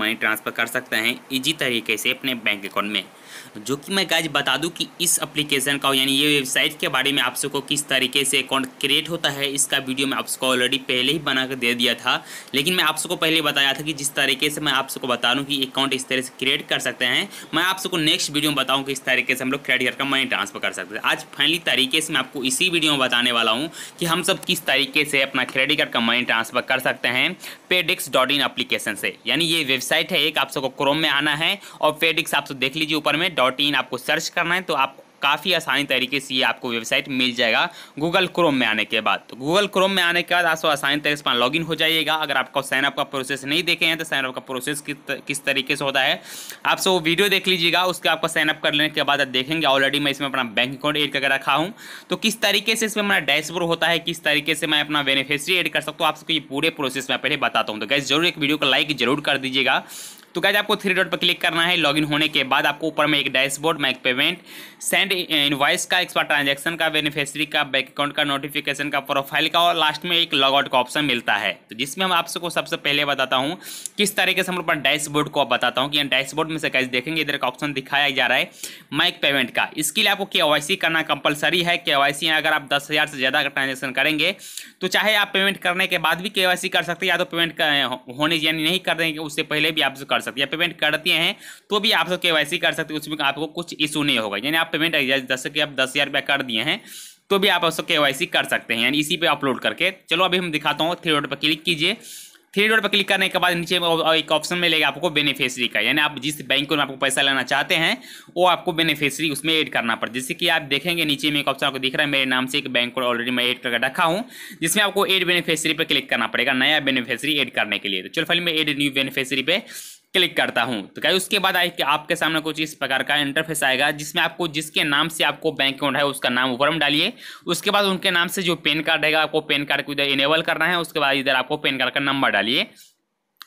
money transfer कर सकते हैं इजी तरीके से अपने बैंक अकाउंट में जो कि मैं गाइज बता दूं कि इस एप्लीकेशन का यानी ये वेबसाइट के बारे में आप सबको किस तरीके से अकाउंट क्रिएट होता है इसका वीडियो मैं आप सबको ऑलरेडी पहले ही बना कर दे दिया था लेकिन मैं आप सबको पहले बताया था कि जिस तरीके से मैं आप सबको बता दूँ कि अकाउंट इस तरह से क्रिएट कर सकते हैं मैं आप सबको नेक्स्ट वीडियो में बताऊँ कि इस तरीके से हम लोग क्रेडिट कार्ड का मनी ट्रांसफर कर सकते हैं आज फाइनली तरीके से मैं आपको इसी वीडियो में बताने वाला हूँ कि हम सब किस तरीके से अपना क्रेडिट कार्ड का मनी ट्रांसफर कर सकते हैं पेडिक्स डॉट इन अप्लीकेशन से यानी ये वेबसाइट है एक आप सबको क्रोम में आना है और पेडिक्स आप सब देख लीजिए ऊपर में में डॉट इन आपको सर्च करना है तो आप काफ़ी आसानी तरीके से ये आपको वेबसाइट मिल जाएगा गूगल क्रोम में आने के बाद तो गूगल क्रोम में आने के बाद आपको आसानी तरीके से लॉग इन हो जाइएगा अगर आपका साइनअप का प्रोसेस नहीं देखे हैं तो साइनअप का प्रोसेस किस तरीके से होता है आप सो वीडियो देख लीजिएगा उसके आपका साइनअप कर लेने के बाद आप देखेंगे ऑलरेडी मैं इसमें अपना बैंक अकाउंट एड करके रखा हूँ तो किस तरीके से इसमें मेरा डैशबोर्ड होता है किस तरीके से मैं अपना बेनिफिशरी एड कर सकता हूँ आपको ये पूरे प्रोसेस में पहले बताता हूँ तो गैस जरूर एक वीडियो को लाइक जरूर कर दीजिएगा तो गाइज आपको थ्री डॉट पर क्लिक करना है लॉगिन होने के बाद आपको ऊपर में एक dashboard make payment send invoice का एक्सपर्ट ट्रांजेक्शन का बेनिफिशरी का बैंक अकाउंट का नोटिफिकेशन का प्रोफाइल का और लास्ट में एक लॉगआउट का ऑप्शन मिलता है तो जिसमें आप आपको सबसे पहले बताता हूँ किस तरीके से हम लोग डैशबोर्ड को बताता हूँ कि डैशबोर्ड में से कैसे देखेंगे इधर का ऑप्शन दिखाया जा रहा है माइक पेमेंट का इसके लिए आपको के करना कंपलसरी है के अगर आप दस हज़ार से ज़्यादा का ट्रांजेक्शन करेंगे तो चाहे आप पेमेंट करने के बाद भी के कर सकते हैं या तो पेमेंट होने यानी नहीं कर देंगे उससे पहले भी आप कर सकते हैं या पेमेंट करते हैं तो भी आप सब के कर सकते हैं उसमें आपको कुछ इशू नहीं होगा यानी आप पेमेंट जैसे कि आप दस हज़ार कर दिए हैं तो भी आप उसको के कर सकते हैं यानी इसी पर अपलोड करके चलो अभी हम दिखाता हूँ थ्री रोड पर क्लिक कीजिए थ्री डॉट पर क्लिक करने के बाद नीचे एक ऑप्शन मिलेगा आपको बेनिफिशरी का यानी आप जिस बैंक में आपको पैसा लेना चाहते हैं वो आपको बेनिफिशरी उसमें ऐड करना पड़ता जैसे कि आप देखेंगे नीचे में एक ऑप्शन आपको दिख रहा है मेरे नाम से एक बैंक को ऑलरेडी मैं ऐड करके रखा हूँ जिसमें आपको एड बेनिफिशरी पर क्लिक करना पड़ेगा नया बेनिफिशरी एड करने के लिए तो चलो फिर मैं एड न्यू बेनिफिशरी पर क्लिक करता हूं तो क्या उसके बाद आई आपके सामने कुछ इस प्रकार का इंटरफेस आएगा जिसमें आपको जिसके नाम से आपको बैंक अकाउंट है उसका नाम ऊपर में डालिए उसके बाद उनके नाम से जो पेन कार्ड रहेगा आपको पेन कार्ड को इधर इनेबल करना है उसके बाद इधर आपको पेन कार्ड का नंबर डालिए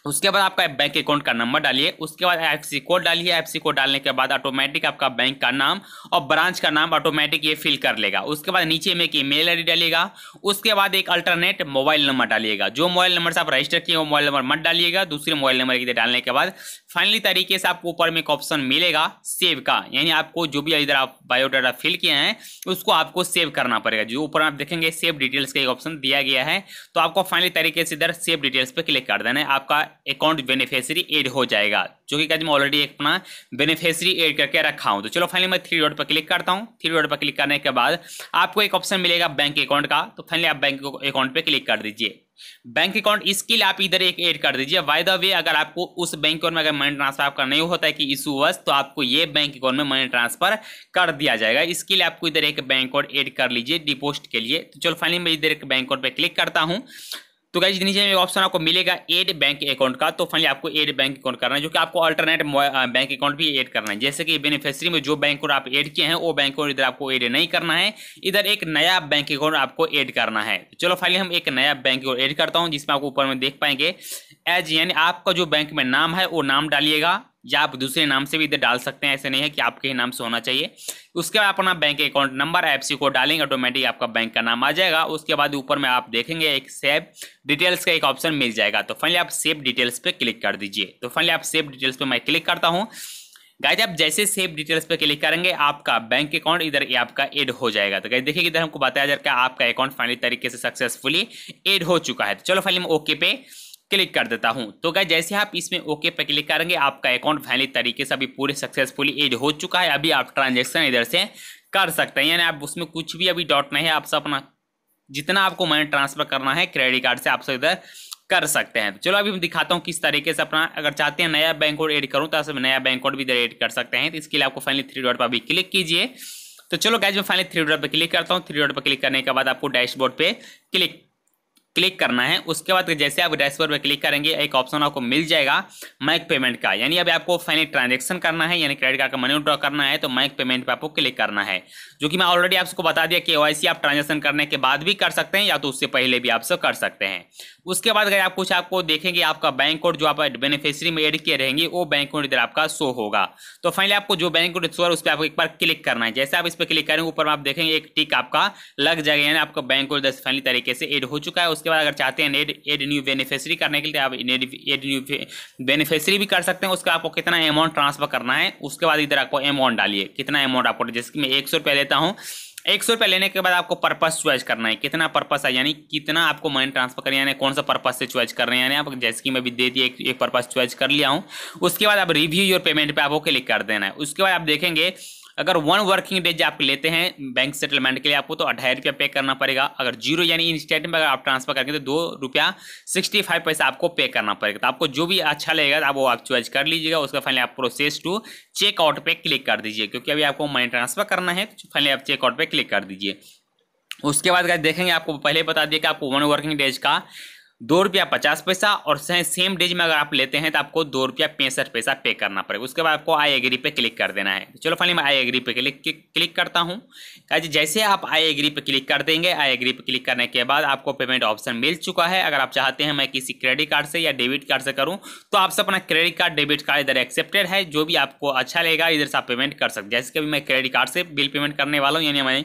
उसके बाद आपका बैंक अकाउंट का नंबर डालिए उसके बाद सी कोड डालिए सी कोड डालने के बाद ऑटोमेटिक आपका बैंक का नाम और ब्रांच का नाम ऑटोमेटिक ये फिल कर लेगा उसके बाद नीचे में एक ईमेल आई डालिएगा उसके बाद एक अल्टरनेट मोबाइल नंबर डालिएगा जो मोबाइल नंबर से आप रजिस्टर किए वो मोबाइल नंबर मत डालिएगा दूसरे मोबाइल नंबर के डालने के बाद फाइनली तरीके से आपको ऊपर में एक ऑप्शन मिलेगा सेव का यानी आपको जो भी इधर आप बायोडाटा फिल किए हैं उसको आपको सेव करना पड़ेगा जो ऊपर आप देखेंगे सेव डिटेल्स का एक ऑप्शन दिया गया है तो आपको फाइनली तरीके से इधर सेव डिटेल्स पर क्लिक कर देना है आपका अकाउंट बेनिफिशियरी एड हो जाएगा जो कि मैं ऑलरेडी एक अपना बेनिफिशियरी एड करके रखा हूं तो चलो फाइनली मैं थ्री डॉट पर क्लिक करता हूं थ्री डॉट पर क्लिक करने के बाद आपको एक ऑप्शन मिलेगा बैंक अकाउंट का तो फाइनली आप बैंक अकाउंट पर क्लिक कर दीजिए बैंक अकाउंट इसके लिए आप इधर एक ऐड कर दीजिए बाय द वे अगर आपको उस बैंक अकाउंट में अगर मनी ट्रांसफर आपका नहीं होता है कि इशू इशूवश तो आपको ये बैंक अकाउंट में मनी ट्रांसफर कर दिया जाएगा इसके लिए आपको इधर एक बैंक अकाउंट ऐड कर लीजिए डिपोस्ट के लिए तो चलो फाइनली मैं इधर एक बैंक अकाउंट पर क्लिक करता हूँ तो गाइज नीचे में ऑप्शन आपको मिलेगा एड बैंक अकाउंट का तो फाइनली आपको एड बैंक अकाउंट करना है जो कि आपको अल्टरनेट बैंक अकाउंट भी ऐड करना है जैसे कि बेनिफिशियरी में जो बैंक और आप ऐड किए हैं वो बैंक अकाउंट इधर आपको ऐड नहीं करना है इधर एक नया बैंक अकाउंट आपको ऐड करना है चलो फाइनली हम एक नया बैंक अकाउंट एड करता हूँ जिसमें आपको ऊपर में देख पाएंगे एज यानी आपका जो बैंक में नाम है वो नाम डालिएगा या आप दूसरे नाम से भी इधर डाल सकते हैं ऐसे नहीं है कि आपके ही नाम से होना चाहिए उसके बाद अपना bank account number F C को डालेंगे ऑटोमेटिक आपका बैंक का नाम आ जाएगा उसके बाद ऊपर में आप देखेंगे एक सेव डिटेल्स का एक ऑप्शन मिल जाएगा तो फाइनली आप सेव डिटेल्स पे क्लिक कर दीजिए तो फाइनली आप सेव डिटेल्स पर मैं क्लिक करता हूँ गाइज आप जैसे सेव डिटेल्स पर क्लिक करेंगे आपका बैंक अकाउंट इधर आपका एड हो जाएगा तो गाइज देखिए इधर हमको बताया जा रहा है आपका अकाउंट फाइनली तरीके से सक्सेसफुली एड हो चुका है तो चलो फाइनली ओके पे क्लिक कर देता हूं तो गाय जैसे आप इसमें ओके पर क्लिक करेंगे आपका अकाउंट फाइनली तरीके से अभी पूरे सक्सेसफुली एड हो चुका है अभी आप ट्रांजेक्शन इधर से कर सकते हैं यानी आप उसमें कुछ भी अभी डॉट नहीं है आप सब अपना जितना आपको मनी ट्रांसफर करना है क्रेडिट कार्ड से आप सब इधर कर सकते हैं चलो अभी मैं दिखाता हूँ किस तरीके से अपना अगर चाहते हैं नया बैंक कोड एड करूँ तो आप नया बैंक कोड भी इधर एड कर सकते हैं तो इसके लिए आपको फाइनली थ्री डॉट पर अभी क्लिक कीजिए तो चलो गैज मैं फाइनली थ्री डॉट पर क्लिक करता हूँ थ्री डॉट पर क्लिक करने के बाद आपको डैशबोर्ड पे क्लिक क्लिक करना है उसके बाद जैसे आप डैशबोर्ड पर क्लिक करेंगे एक ऑप्शन आपको मिल जाएगा माइक पेमेंट का यानी अभी आपको फाइनल ट्रांजेक्शन करना है यानी क्रेडिट कार्ड का मनी ड्रॉ करना है तो माइक पेमेंट पर आपको क्लिक करना है जो कि मैं ऑलरेडी आपको बता दिया के आप ट्रांजेक्शन करने के बाद भी कर सकते हैं या तो उससे पहले भी आप सब कर सकते हैं उसके बाद अगर आप कुछ आपको देखेंगे आपका बैंक कोड जो आप बेनिफिशियरी में एड किए रहेंगे वो बैंक कोड इधर आपका शो होगा तो फाइनली आपको जो बैंक कोड शो है उस पर आपको एक बार क्लिक करना है जैसे आप इस पर क्लिक करेंगे ऊपर आप देखेंगे एक टिक आपका लग जाएगा यानी आपका बैंक कोड फाइनली तरीके से एड हो चुका है उसके उसके बाद अगर चाहते हैं एड एड न्यू बेनिफिशरी करने के लिए तो आप एड न्यू बेनिफिशरी भी कर सकते हैं उसका आपको कितना अमाउंट ट्रांसफर करना है उसके बाद इधर आपको अमाउंट डालिए कितना अमाउंट आपको जैसे कि मैं एक सौ रुपया लेता हूँ एक सौ रुपया लेने के बाद आपको पर्पस च्वाइज करना है कितना पर्पस है यानी कितना आपको मनी ट्रांसफर करना है यानी कौन सा पर्पस से च्वाइज कर रहे हैं यानी आप जैसे कि मैं भी दे दिए एक, एक पर्पस च्वाइज कर लिया हूँ उसके बाद आप रिव्यू योर पेमेंट पे आपको क्लिक कर देना है उसके बाद आप देखेंगे अगर वन वर्किंग डेज आप लेते हैं बैंक सेटलमेंट के लिए आपको तो अढ़ाई रुपया पे करना पड़ेगा अगर जीरो यानी इंस्टेंट में अगर आप ट्रांसफर करेंगे तो दो रुपया सिक्सटी फाइव पैसा आपको पे करना पड़ेगा तो आपको जो भी अच्छा लगेगा आप वो आप चॉइस कर लीजिएगा उसका फाइनली आप प्रोसेस टू चेकआउट पर क्लिक कर दीजिए क्योंकि अभी आपको मनी ट्रांसफर करना है तो फाइनली आप चेकआउट पर क्लिक कर दीजिए उसके बाद देखेंगे आपको पहले बता दिए कि आपको वन वर्किंग डेज का दो रुपया पचास पैसा और सेम डेज में अगर आप लेते हैं तो आपको दो रुपया पैंसठ पैसा पे करना पड़ेगा उसके बाद आपको आई एग्री पे क्लिक कर देना है तो चलो फाइनली मैं आई एग्री पे क्लिक क्लिक करता हूँ जैसे आप आई एग्री पे क्लिक कर देंगे आई एग्री पे क्लिक करने के बाद आपको पेमेंट ऑप्शन मिल चुका है अगर आप चाहते हैं मैं किसी क्रेडिट कार्ड से या डेबिट कार्ड से करूँ तो आपसे अपना क्रेडिट कार्ड डेबिट कार्ड इधर एक्सेप्टेड है जो भी आपको अच्छा लगेगा इधर से आप पेमेंट कर सकते जैसे कि मैं क्रेडिट कार्ड से बिल पेमेंट करने वाला हूँ यानी मैं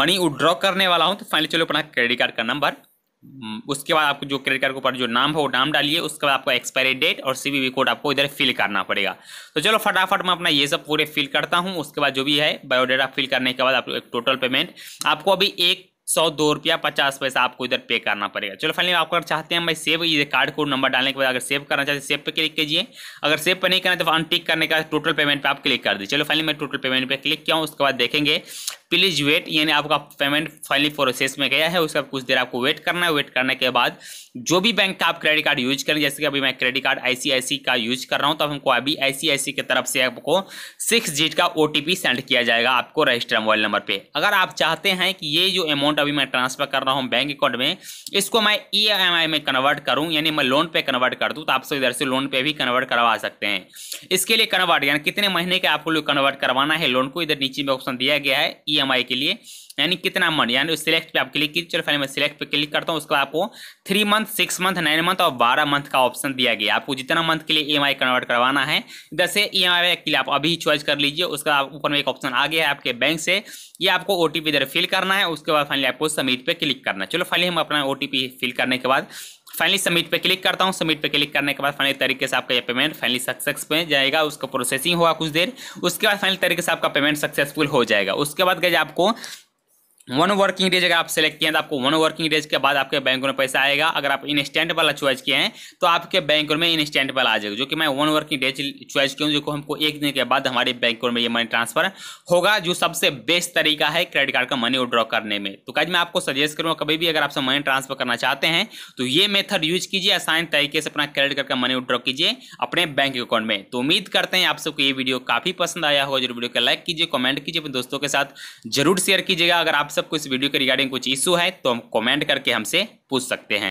मनी विड्रॉ करने वाला हूँ तो फाइनली चलो अपना क्रेडिट कार्ड का नंबर हम्म, उसके बाद आपको जो क्रेडिट कार्ड के ऊपर जो नाम है वो नाम डालिए उसके बाद आपको एक्सपायरी डेट और सीवीवी कोड आपको इधर फिल करना पड़ेगा तो चलो फटाफट मैं अपना ये सब पूरे फिल करता हूँ उसके बाद जो भी है बायोडाटा फिल करने के बाद आपको एक टोटल पेमेंट आपको अभी एक सौ दो रुपया पचास पैसा आपको इधर पे करना पड़ेगा चलो फाइनली आप अगर चाहते हैं भाई सेव ये कार्ड कोड नंबर डालने के बाद अगर सेव करना चाहते हैं सेव पे क्लिक कीजिए अगर सेव पे नहीं करना तो अनटिक करने का टोटल पेमेंट पे आप क्लिक कर दीजिए चलो फाइनली मैं टोटल पेमेंट पे क्लिक किया हूँ उसके बाद देखेंगे प्लीज़ वेट यानी आपका पेमेंट फाइनली प्रोसेस में गया है उसका कुछ देर आपको वेट करना है वेट करने के बाद जो भी बैंक का आप क्रेडिट कार्ड यूज करें जैसे कि अभी मैं क्रेडिट कार्ड आईसीआईसी का यूज कर रहा हूं तो हमको अभी आईसीआईसी की तरफ से आपको सिक्स जीट का ओ सेंड किया जाएगा आपको रजिस्टर मोबाइल नंबर पर अगर आप चाहते हैं कि ये जो अमाउंट अभी मैं ट्रांसफर कर रहा हूँ बैंक अकाउंट में इसको मैं ई e में कन्वर्ट करूँ यानी मैं लोन पे कन्वर्ट कर दूँ तो आपसे इधर से लोन पे भी कन्वर्ट करवा सकते हैं इसके लिए कन्वर्ट यानी कितने महीने के आपको लोग कन्वर्ट करवाना है लोन को इधर नीचे में ऑप्शन दिया गया है ई e ई के लिए यानी कितना मंथ यानी सिलेक्ट पे आप क्लिक कीजिए चलो फाइनल मैं सिलेक्ट पे क्लिक करता हूँ उसके बाद आपको three month six month nine month और बारह मंथ का ऑप्शन दिया गया आपको जितना मंथ के लिए ई e कन्वर्ट करवाना है इधर से ई e के लिए आप अभी चॉइस कर लीजिए उसका ऊपर में एक ऑप्शन आ गया है आपके बैंक से ये आपको ओ टी फिल करना है उसके बाद फाइनली आपको सबमिट पर क्लिक करना है चलो फाइनली हम अपना ओ फिल करने के बाद फाइनली सबमिट पे क्लिक करता हूँ सबमिट पे क्लिक करने के बाद फाइनल तरीके से आपका ये पेमेंट फाइनली सक्सेस पे जाएगा उसका प्रोसेसिंग होगा कुछ देर उसके बाद फाइनल तरीके से आपका पेमेंट सक्सेसफुल हो जाएगा उसके बाद गए आपको वन वर्किंग डेज अगर आप सेलेक्ट किए तो आपको वन वर्किंग डेज के बाद आपके बैंक में पैसा आएगा अगर आप इंस्टेंट वाला चॉइस किए हैं तो आपके बैंक में इंस्टेंट वाला आ जाएगा जो कि मैं वन वर्किंग डेज चॉइस किया हूँ जो हमको एक दिन के बाद हमारे बैंक में ये मनी ट्रांसफर होगा जो सबसे बेस्ट तरीका है क्रेडिट कार्ड का मनी विड्रॉ करने में तो काज मैं आपको सजेस्ट करूँगा कभी भी अगर आपसे मनी ट्रांसफर करना चाहते हैं तो ये मेथड यूज कीजिए आसान तरीके से अपना क्रेडिट कार्ड का मनी विड्रॉ कीजिए अपने बैंक अकाउंट में तो उम्मीद करते हैं आप सबको ये वीडियो काफी पसंद आया होगा जरूर वीडियो को लाइक कीजिए कॉमेंट कीजिए अपने दोस्तों के साथ जरूर शेयर कीजिएगा अगर आप सबको इस वीडियो के रिगार्डिंग कुछ इश्यू है तो हम कमेंट करके हमसे पूछ सकते हैं